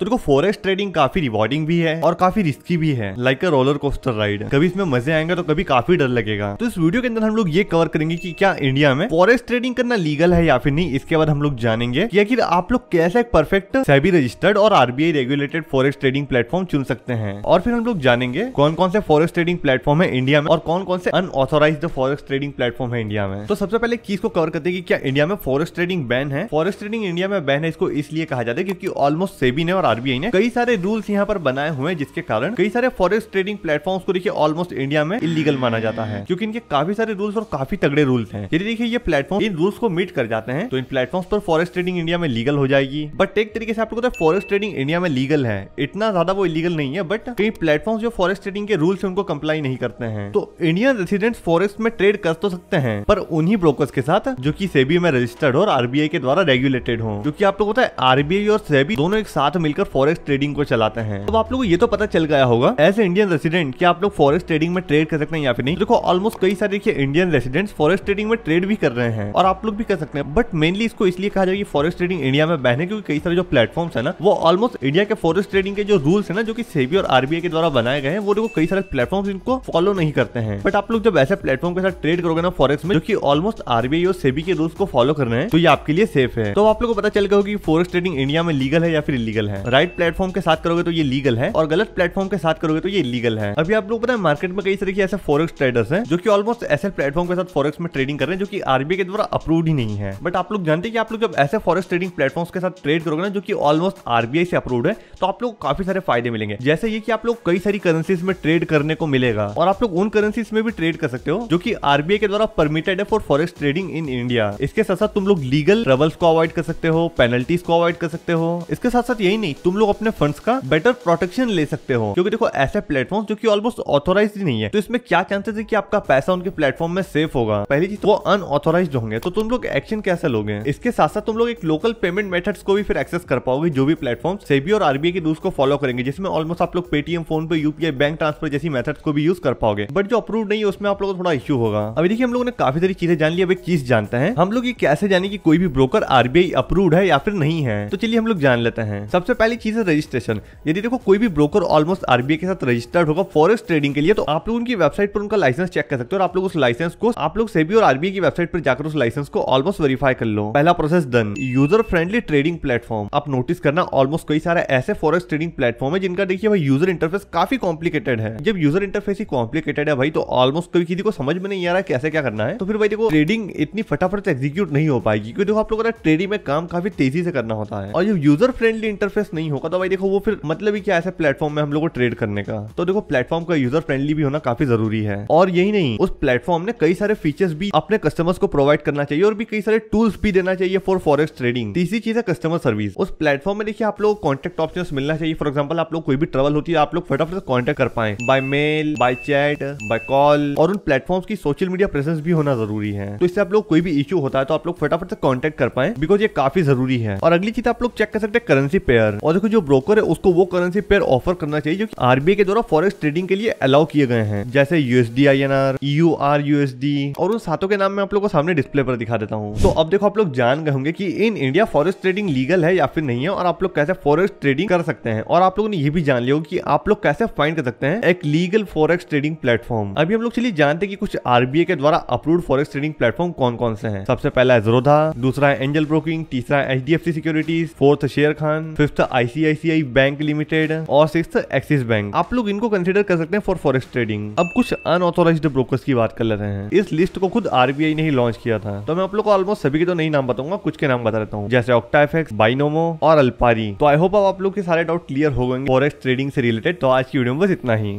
तो देखो forest trading काफी रिवॉर्डिंग भी है और काफी रिस्की भी है like a roller coaster ride कभी इसमें मजे आएंगे तो कभी काफी डर लगेगा तो इस वीडियो के अंदर हम लोग ये कवर करेंगे कि क्या इंडिया में फॉरेस्ट ट्रेडिंग करना लीगल है या फिर नहीं इसके बाद हम लोग जानेंगे कि आखिर आप लोग कैसे एक परफेक्ट सभी रजिस्टर्ड और RBI regulated forest trading platform चुन सकते हैं और फिर हम लोग जानेंगे कौन कौन से फॉरेस्ट ट्रेडिंग प्लेटफॉर्म है इंडिया में और कौन कौन से अनऑथोराइज फॉरेस्ट ट्रेडिंग प्लेटफॉर्म है इंडिया में तो सबसे पहले चीज को कवर करते हैं कि क्या इंडिया में फॉरेस्ट ट्रेडिंग बैन है फॉरेस्ट ट्रेडिंग इंडिया में बैन है इसको इसलिए कहा जाता है क्योंकि ऑलमोस्ट सेबी ने और और आरबीआई ने कई सारे रूल्स यहाँ पर बनाए हुए हैं जिसके कारण कई सारे फॉरेस्ट ट्रेडिंग प्लेटफॉर्म को देखिए ऑलमोस्ट इंडिया में इलीगल माना जाता है क्योंकि इनके काफी सारे रूल्स और काफी तगड़े रूल्स हैं यदि देखिए ये प्लेटफॉर्म इन रूल्स को मीट कर जाते हैं तो इन प्लेटफॉर्म पर फॉरेस्ट ट्रेडिंग इंडिया में लीगल हो जाएगी बट एक तरीके से आपको पता है ट्रेडिंग इंडिया में लीगल है इतना ज्यादा वो इलीगल नहीं है बट कई प्लेटफॉर्म जो फॉरेस्ट ट्रेडिंग के रूल्स है उनको कंप्लाई नहीं करते हैं तो इंडियन रेसिडेंट फॉरेस्ट में ट्रेड कर तो सकते हैं पर उन्हीं ब्रोकर्स के साथ जो कि सेबी में रजिस्टर्ड और आरबीआई के द्वारा रेगुलेटेड हो क्योंकि आप लोग पता है आरबीआई और सेबी दोनों एक साथ मिलकर मिलकर फॉरेक्स ट्रेडिंग को चलाते हैं अब आप लोग ये तो पता चल गया होगा एज ए इंडियन रेसिडेंट की आप लोग फॉरेक्स ट्रेडिंग में ट्रेड कर सकते हैं या फिर नहीं देखो ऑलमोस्ट कई सारे देखिए इंडियन रेसिडेंट फॉरेस्ट ट्रेडिंग में ट्रेड भी कर रहे हैं और आप लोग भी कर सकते हैं बट मेनली इसको इसलिए कहा जाए कि फॉरेस्ट ट्रेडिंग इंडिया में बहने क्योंकि कई सारे जो प्लेटफॉर्म है ना वो ऑलमोस्ट इंडिया के फॉरेस्ट ट्रेडिंग के जो रूल्स है ना जो की सेबी और आरबीआई के द्वारा बनाए गए हैं वो देखो कई सारे प्लेटफॉर्म इनको फॉलो नहीं करते हैं बट आप लोग जब ऐसे प्लेटफॉर्म के साथ ट्रेड करोगे ना फॉरेक्स में जो की ऑलमोस्ट आरबीआई और सेबी के रूल्स को फॉलो कर रहे हैं तो ये आपके लिए सेफ है तो आप लोग को पता चल गया होगी फॉरेस्ट ट्रेडिंग इंडिया में लीगल है या फिर इलीगल है राइट प्लेटफॉर्म के साथ करोगे तो ये लीगल है और गलत प्लेटफॉर्म के साथ करोगे तो ये लीगल है अभी आप लोग पता है मार्केट में कई तरह के ऐसे फॉरेक्स ट्रेडर्स हैं जो कि ऑलमोस्ट ऐसे प्लेटफॉर्म के साथ फॉरेक्स में ट्रेडिंग कर रहे हैं जो कि आरबीआई के द्वारा अप्रूव ही नहीं है बट आप लोग जानते हैं कि आप लोग जब ऐसे फॉरेक्स ट्रेडिंग प्लेटफॉर्म के साथ ट्रेड करोगे ना जो कि ऑलमोस्ट आरबीआई से अप्रूव है तो आप लोग काफी सारे फायदे मिलेंगे जैसे ये कि आप लोग कई सारी करेंसीज में ट्रेड करने को मिलेगा और आप लोग उन करेंसीज में भी ट्रेड कर सकते हो जो कि आरबीआई के द्वारा परमिटेड है for forex trading in India इसके साथ साथ तुम लोग लीगल ट्रबल्स को अवॉइड कर सकते हो पेनल्टीज को अवॉइड कर सकते हो इसके साथ साथ यही नहीं नहीं तुम लोग अपने फंड्स का बेटर प्रोटेक्शन ले सकते हो क्योंकि देखो ऐसे प्लेटफॉर्म जो की ऑलमोस्ट ऑथोराइज ही नहीं है तो इसमें क्या चांसेस है की आपका पैसा उनके प्लेटफॉर्म में सेफ होगा पहली चीज तो वो अनऑथोराइज होंगे तो तुम लोग एक्शन कैसे लोगे इसके साथ साथ तुम लोग एक लोकल पेमेंट मेथड्स को भी फिर एक्सेस कर पाओगे जो भी प्लेटफॉर्म सेबी और आरबीआई के रूल्स को फॉलो करेंगे जिसमें ऑलमोस्ट आप लोग Paytm PhonePe UPI bank transfer जैसी मेथड्स को भी यूज कर पाओगे बट जो अप्रूव नहीं है उसमें आप लोगों को थोड़ा इश्यू होगा अभी देखिए हम लोगों ने काफी सारी चीजें जान ली अब एक चीज जानते हैं हम लोग ये कैसे जाने की कोई भी ब्रोकर आरबीआई अप्रूव है या फिर नहीं है तो चलिए हम लोग जान लेते हैं सबसे पहली चीज है रजिस्ट्रेशन यदि देखो कोई भी ब्रोकर ऑलमोस्ट आरबीआई के साथ रजिस्टर्ड होगा फॉरेस्ट ट्रेडिंग के लिए तो आप लोग उनकी वेबसाइट पर उनका लाइसेंस चेक कर सकते हो और आप लोग उस लाइसेंस को आप लोग सेबी और आरबीआई की वेबसाइट पर जाकर उस लाइसेंस को ऑलमोस्ट वेरीफाई कर लो पहला process done user friendly trading platform आप नोटिस करना ऑलमोस्ट कई सारे ऐसे फॉरेस्ट ट्रेडिंग प्लेटफॉर्म है जिनका देखिए भाई यूजर इंटरफेस काफी कॉम्प्लिकेटेड है जब यूजर इंटरफेस ही कॉम्प्लिकेटेड है भाई तो ऑलमोस्ट कभी किसी को समझ में नहीं आ रहा है कैसे क्या करना है तो फिर भाई देखो ट्रेडिंग इतनी फटाफट एग्जीक्यूट नहीं हो पाएगी क्योंकि देखो आप लोग ट्रेडिंग में काम काफी तेजी से करना होता है और जब यूजर फ्रेंडली इंटरफेस नहीं होगा तो भाई देखो वो फिर मतलब ही क्या ऐसे प्लेटफॉर्म में हम लोग को ट्रेड करने का तो देखो प्लेटफॉर्म का यूजर फ्रेंडली भी होना काफी जरूरी है और यही नहीं उस प्लेटफॉर्म ने कई सारे फीचर्स भी अपने कस्टमर्स को प्रोवाइड करना चाहिए और भी कई सारे टूल्स भी देना चाहिए फॉर फॉरेक्स ट्रेडिंग तीसरी चीज है कस्टमर सर्विस उस प्लेटफॉर्म में देखिए आप लोग कॉन्टेक्ट ऑप्शन मिलना चाहिए फॉर एग्जाम्पल आप लोग कोई भी ट्रेवल होती है आप लोग फटाफट से कॉन्टेक्ट कर पाए by mail by chat by call और उन प्लेटफॉर्म की सोशल मीडिया प्रेजेंस भी होना जरूरी है तो इससे आप लोग कोई भी इशू होता है तो आप लोग फटाफट से कॉन्टेक्ट कर पाए बिकॉज ये काफी जरूरी है और अगली चीज आप लोग चेक कर सकते हैं करेंसी पेयर और देखो जो ब्रोकर है उसको वो करेंसी पेयर ऑफर करना चाहिए जो आरबीआई के द्वारा फॉरेक्स ट्रेडिंग के लिए अलाउ किए गए हैं जैसे USD I N R U R USD और उन सातों के नाम मैं आप लोगों को सामने डिस्प्ले पर दिखा देता हूँ तो अब देखो आप लोग जान गए होंगे की in India forest trading legal है या फिर नहीं है और आप लोग कैसे फॉरेक्स ट्रेडिंग कर सकते हैं और आप लोगों ने ये भी जान लिया कि आप लोग कैसे फाइंड कर सकते हैं एक लीगल फॉरेक्स ट्रेडिंग प्लेटफॉर्म अभी हम लोग चलिए जानते कि कुछ आरबीआई के द्वारा अप्रूव फॉरेक्स ट्रेडिंग प्लेटफॉर्म कौन कौन से हैं सबसे पहला है जरोधा दूसरा है एंजल ब्रोकिंग तीसरा है H securities fourth Sharekhan fifth ICICI bank limited और सिक्स एक्सिस बैंक आप लोग इनको कंसिडर कर सकते हैं फॉर फॉरेस्ट ट्रेडिंग अब कुछ अनऑथोराइज ब्रोकर्स की बात कर लेते हैं इस लिस्ट को खुद आरबीआई ने ही लॉन्च किया था तो मैं आप लोग को ऑलमोस्ट सभी के तो नहीं नाम बताऊंगा कुछ के नाम बता देता हूँ जैसे ऑक्टाफेक्स बाइनोमो और अल्पारी तो आई होप आप लोग के सारे डाउट क्लियर हो गए फॉरेस्ट ट्रेडिंग से रिलेटेड तो आज की वीडियो में बस इतना ही